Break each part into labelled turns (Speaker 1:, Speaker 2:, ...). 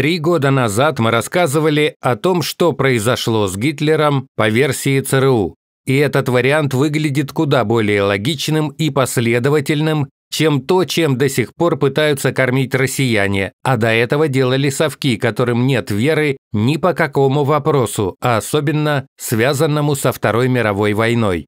Speaker 1: Три года назад мы рассказывали о том, что произошло с Гитлером по версии ЦРУ, и этот вариант выглядит куда более логичным и последовательным, чем то, чем до сих пор пытаются кормить россияне, а до этого делали совки, которым нет веры ни по какому вопросу, а особенно связанному со Второй мировой войной.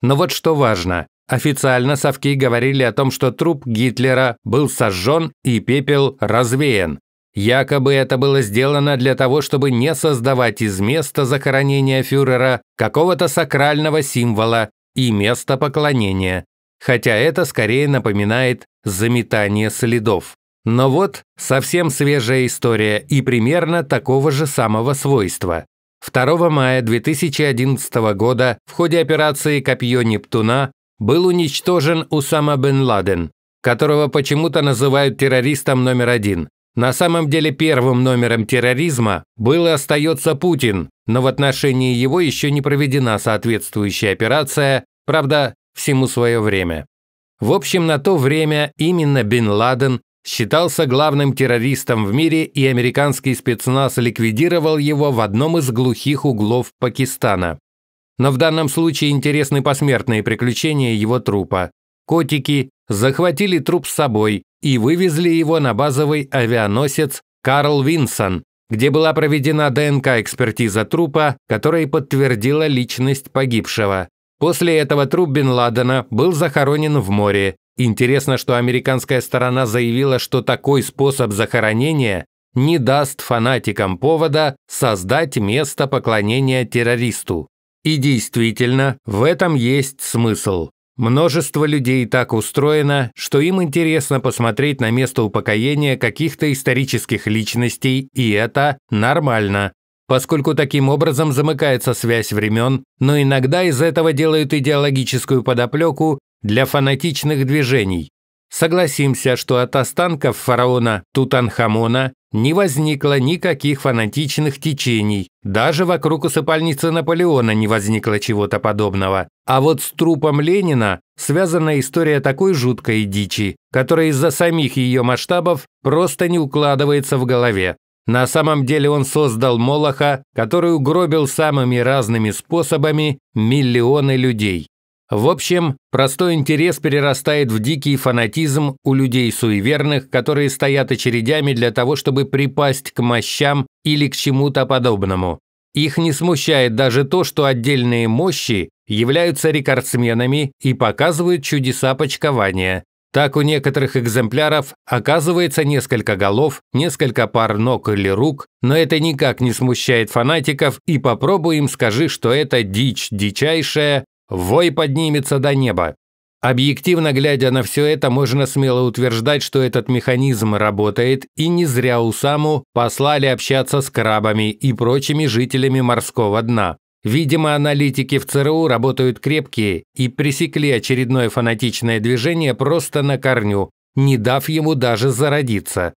Speaker 1: Но вот что важно, официально совки говорили о том, что труп Гитлера был сожжен и пепел развеян, Якобы это было сделано для того, чтобы не создавать из места захоронения фюрера какого-то сакрального символа и места поклонения, хотя это скорее напоминает заметание следов. Но вот совсем свежая история и примерно такого же самого свойства. 2 мая 2011 года в ходе операции «Копье Нептуна» был уничтожен Усама бен Ладен, которого почему-то называют террористом номер один, на самом деле первым номером терроризма был и остается Путин, но в отношении его еще не проведена соответствующая операция, правда, всему свое время. В общем, на то время именно Бен Ладен считался главным террористом в мире, и американский спецназ ликвидировал его в одном из глухих углов Пакистана. Но в данном случае интересны посмертные приключения его трупа. Котики, захватили труп с собой и вывезли его на базовый авианосец «Карл Винсон», где была проведена ДНК-экспертиза трупа, которая подтвердила личность погибшего. После этого труп Бен Ладена был захоронен в море. Интересно, что американская сторона заявила, что такой способ захоронения не даст фанатикам повода создать место поклонения террористу. И действительно, в этом есть смысл. Множество людей так устроено, что им интересно посмотреть на место упокоения каких-то исторических личностей, и это нормально, поскольку таким образом замыкается связь времен, но иногда из этого делают идеологическую подоплеку для фанатичных движений. Согласимся, что от останков фараона Тутанхамона не возникло никаких фанатичных течений. Даже вокруг усыпальницы Наполеона не возникло чего-то подобного. А вот с трупом Ленина связана история такой жуткой дичи, которая из-за самих ее масштабов просто не укладывается в голове. На самом деле он создал Молоха, который угробил самыми разными способами миллионы людей. В общем, простой интерес перерастает в дикий фанатизм у людей суеверных, которые стоят очередями для того, чтобы припасть к мощам или к чему-то подобному. Их не смущает даже то, что отдельные мощи являются рекордсменами и показывают чудеса почкования. Так у некоторых экземпляров оказывается несколько голов, несколько пар ног или рук, но это никак не смущает фанатиков, и попробуй им скажи, что это дичь дичайшая, Вой поднимется до неба. Объективно глядя на все это, можно смело утверждать, что этот механизм работает, и не зря Усаму послали общаться с крабами и прочими жителями морского дна. Видимо, аналитики в ЦРУ работают крепкие и пресекли очередное фанатичное движение просто на корню, не дав ему даже зародиться.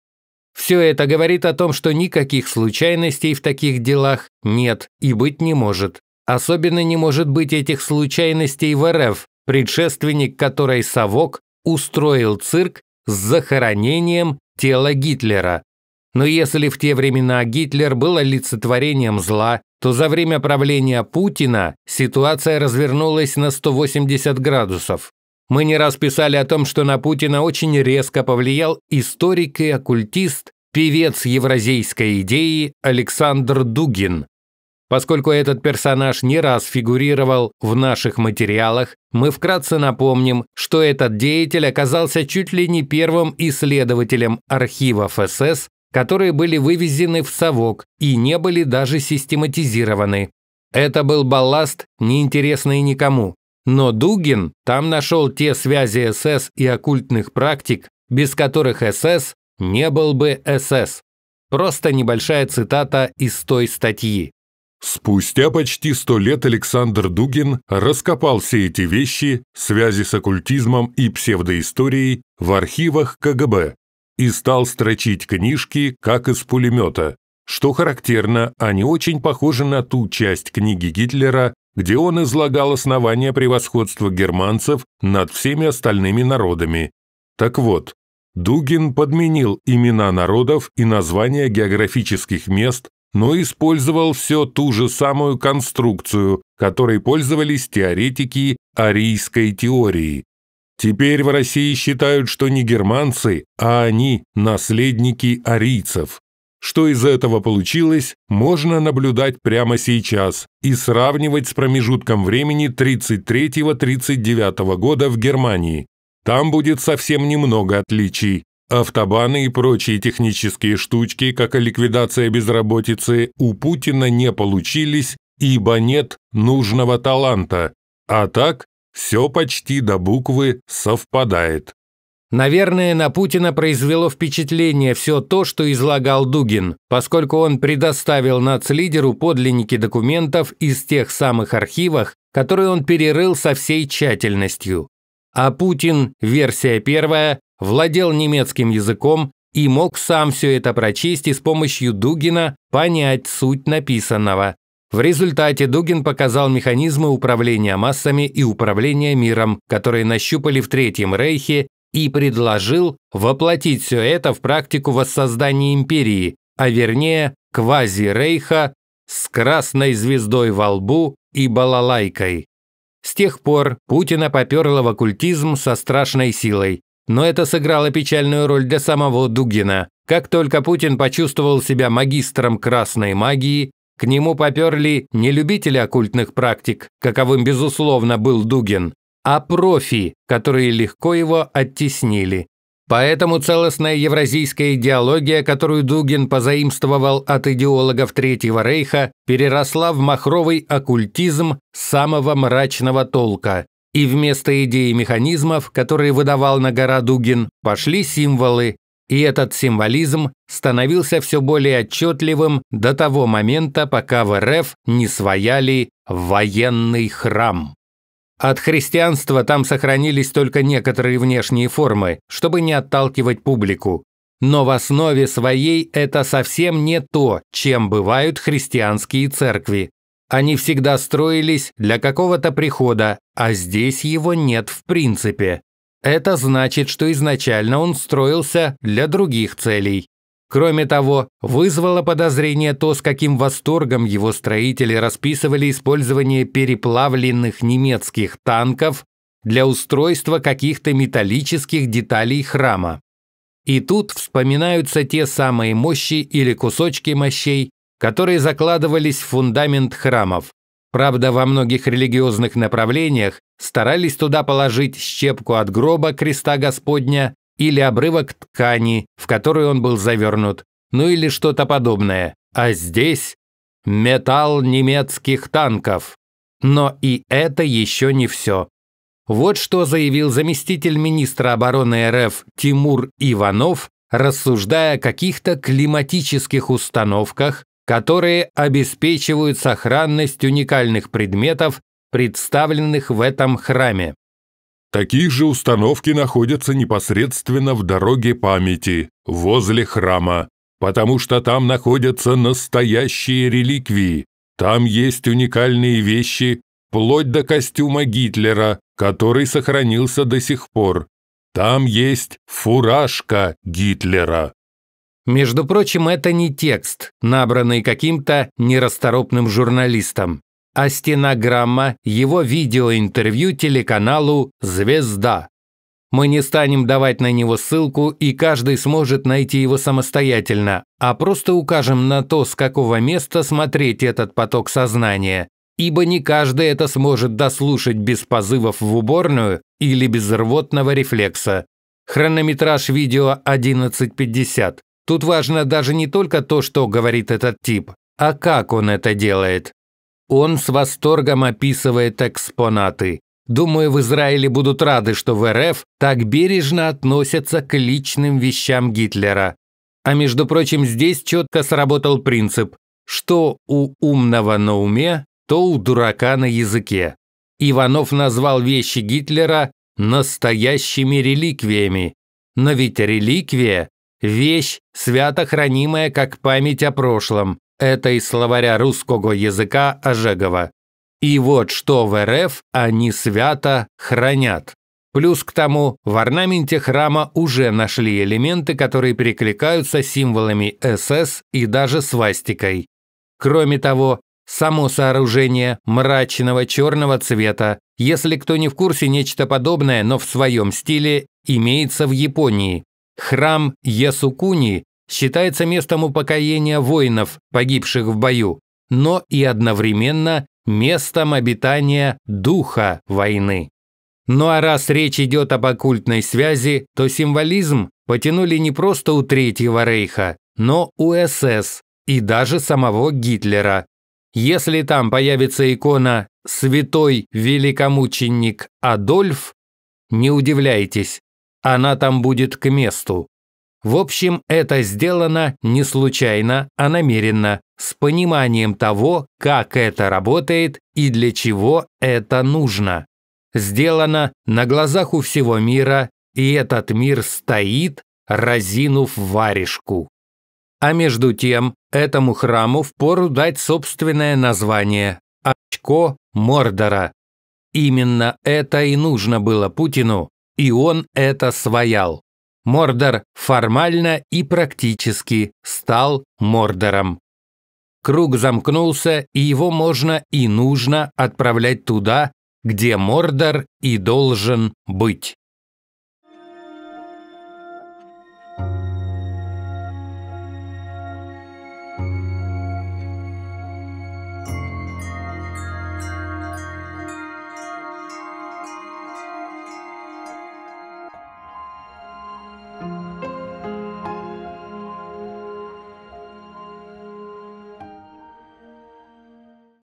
Speaker 1: Все это говорит о том, что никаких случайностей в таких делах нет и быть не может. Особенно не может быть этих случайностей в РФ, предшественник которой Совок устроил цирк с захоронением тела Гитлера. Но если в те времена Гитлер был олицетворением зла, то за время правления Путина ситуация развернулась на 180 градусов. Мы не раз писали о том, что на Путина очень резко повлиял историк и оккультист, певец евразийской идеи Александр Дугин, Поскольку этот персонаж не раз фигурировал в наших материалах, мы вкратце напомним, что этот деятель оказался чуть ли не первым исследователем архивов СС, которые были вывезены в совок и не были даже систематизированы. Это был балласт, неинтересный никому. Но Дугин там нашел те связи СС и оккультных практик, без которых СС не был бы СС.
Speaker 2: Просто небольшая цитата из той статьи. Спустя почти сто лет Александр Дугин раскопал все эти вещи, связи с оккультизмом и псевдоисторией в архивах КГБ и стал строчить книжки, как из пулемета. Что характерно, они очень похожи на ту часть книги Гитлера, где он излагал основания превосходства германцев над всеми остальными народами. Так вот, Дугин подменил имена народов и названия географических мест но использовал все ту же самую конструкцию, которой пользовались теоретики арийской теории. Теперь в России считают, что не германцы, а они – наследники арийцев. Что из этого получилось, можно наблюдать прямо сейчас и сравнивать с промежутком времени 33-39 года в Германии. Там будет совсем немного отличий, Автобаны и прочие технические штучки, как и ликвидация безработицы, у Путина не получились, ибо нет нужного таланта. А так, все почти до буквы совпадает. Наверное, на Путина произвело впечатление все то, что излагал Дугин,
Speaker 1: поскольку он предоставил нацлидеру подлинники документов из тех самых архивах, которые он перерыл со всей тщательностью. А Путин, версия первая, владел немецким языком и мог сам все это прочесть и с помощью Дугина понять суть написанного. В результате Дугин показал механизмы управления массами и управления миром, которые нащупали в Третьем Рейхе и предложил воплотить все это в практику воссоздания империи, а вернее квази-рейха с красной звездой во лбу и балалайкой. С тех пор Путина поперло в оккультизм со страшной силой. Но это сыграло печальную роль для самого Дугина. Как только Путин почувствовал себя магистром красной магии, к нему поперли не любители оккультных практик, каковым, безусловно, был Дугин, а профи, которые легко его оттеснили. Поэтому целостная евразийская идеология, которую Дугин позаимствовал от идеологов Третьего Рейха, переросла в махровый оккультизм самого мрачного толка, и вместо идеи механизмов, которые выдавал на гора Дугин, пошли символы, и этот символизм становился все более отчетливым до того момента, пока в РФ не свояли военный храм. От христианства там сохранились только некоторые внешние формы, чтобы не отталкивать публику. Но в основе своей это совсем не то, чем бывают христианские церкви. Они всегда строились для какого-то прихода, а здесь его нет в принципе. Это значит, что изначально он строился для других целей. Кроме того, вызвало подозрение то, с каким восторгом его строители расписывали использование переплавленных немецких танков для устройства каких-то металлических деталей храма. И тут вспоминаются те самые мощи или кусочки мощей, которые закладывались в фундамент храмов. Правда, во многих религиозных направлениях старались туда положить щепку от гроба креста Господня или обрывок ткани, в которую он был завернут, ну или что-то подобное. А здесь металл немецких танков. Но и это еще не все. Вот что заявил заместитель министра обороны РФ Тимур Иванов, рассуждая о каких-то климатических установках, которые обеспечивают сохранность уникальных предметов,
Speaker 2: представленных в этом храме. Такие же установки находятся непосредственно в дороге памяти, возле храма, потому что там находятся настоящие реликвии. Там есть уникальные вещи, вплоть до костюма Гитлера, который сохранился до сих пор. Там есть фуражка Гитлера. Между прочим, это не
Speaker 1: текст, набранный каким-то нерасторопным журналистом, а стенограмма его видеоинтервью телеканалу «Звезда». Мы не станем давать на него ссылку, и каждый сможет найти его самостоятельно, а просто укажем на то, с какого места смотреть этот поток сознания, ибо не каждый это сможет дослушать без позывов в уборную или без рвотного рефлекса. Хронометраж видео 11.50. Тут важно даже не только то, что говорит этот тип, а как он это делает. Он с восторгом описывает экспонаты. Думаю, в Израиле будут рады, что в РФ так бережно относятся к личным вещам Гитлера. А между прочим, здесь четко сработал принцип, что у умного на уме, то у дурака на языке. Иванов назвал вещи Гитлера настоящими реликвиями. Но ведь реликвия Вещь, свято хранимая как память о прошлом. Это из словаря русского языка Ожегова. И вот что в РФ они свято хранят. Плюс к тому, в орнаменте храма уже нашли элементы, которые перекликаются символами СС и даже свастикой. Кроме того, Само сооружение мрачного черного цвета. Если кто не в курсе, нечто подобное, но в своем стиле, имеется в Японии. Храм Ясукуни считается местом упокоения воинов, погибших в бою, но и одновременно местом обитания духа войны. Ну а раз речь идет об оккультной связи, то символизм потянули не просто у Третьего Рейха, но у СС и даже самого Гитлера. Если там появится икона «Святой великомученик Адольф», не удивляйтесь, она там будет к месту. В общем, это сделано не случайно, а намеренно, с пониманием того, как это работает и для чего это нужно. Сделано на глазах у всего мира, и этот мир стоит, разинув варежку. А между тем, этому храму впору дать собственное название – очко Мордора. Именно это и нужно было Путину, и он это своял. Мордор формально и практически стал Мордором. Круг замкнулся, и его можно и нужно отправлять туда, где Мордор и должен быть.